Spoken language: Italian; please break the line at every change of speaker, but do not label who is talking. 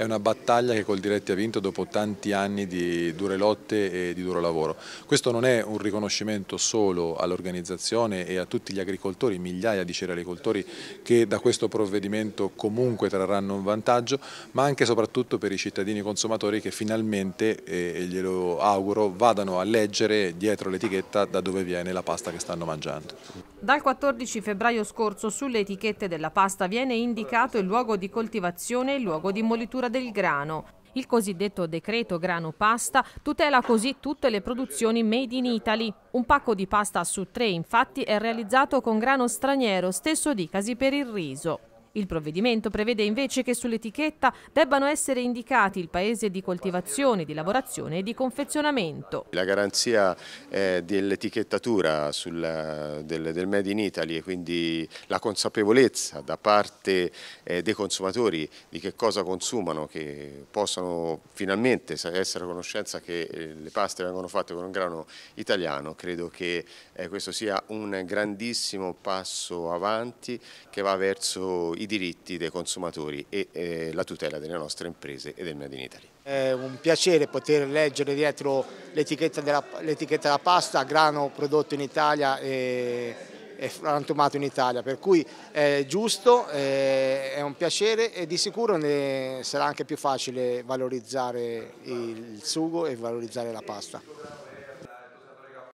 è una battaglia che col Diretti ha vinto dopo tanti anni di dure lotte e di duro lavoro. Questo non è un riconoscimento solo all'organizzazione e a tutti gli agricoltori, migliaia di cerealicoltori che da questo provvedimento comunque trarranno un vantaggio, ma anche e soprattutto per i cittadini consumatori che finalmente, e glielo auguro, vadano a leggere dietro l'etichetta da dove viene la pasta che stanno mangiando.
Dal 14 febbraio scorso sulle etichette della pasta viene indicato il luogo di coltivazione e il luogo di molitura del grano. Il cosiddetto decreto grano pasta tutela così tutte le produzioni made in Italy. Un pacco di pasta su tre infatti è realizzato con grano straniero, stesso dicasi per il riso. Il provvedimento prevede invece che sull'etichetta debbano essere indicati il paese di coltivazione, di lavorazione e di confezionamento.
La garanzia eh, dell'etichettatura eh, del, Made in Italy e quindi la consapevolezza da parte eh, dei consumatori di che cosa consumano, che possano finalmente essere a conoscenza che le paste vengono fatte con un grano italiano, credo che questo sia un grandissimo passo avanti che va verso i diritti dei consumatori e eh, la tutela delle nostre imprese e del Made in Italy.
È un piacere poter leggere dietro l'etichetta della, della, pasta, grano prodotto in Italia e, e frantumato in Italia, per cui è giusto, è, è un piacere e di sicuro sarà anche più facile valorizzare il sugo e valorizzare la pasta.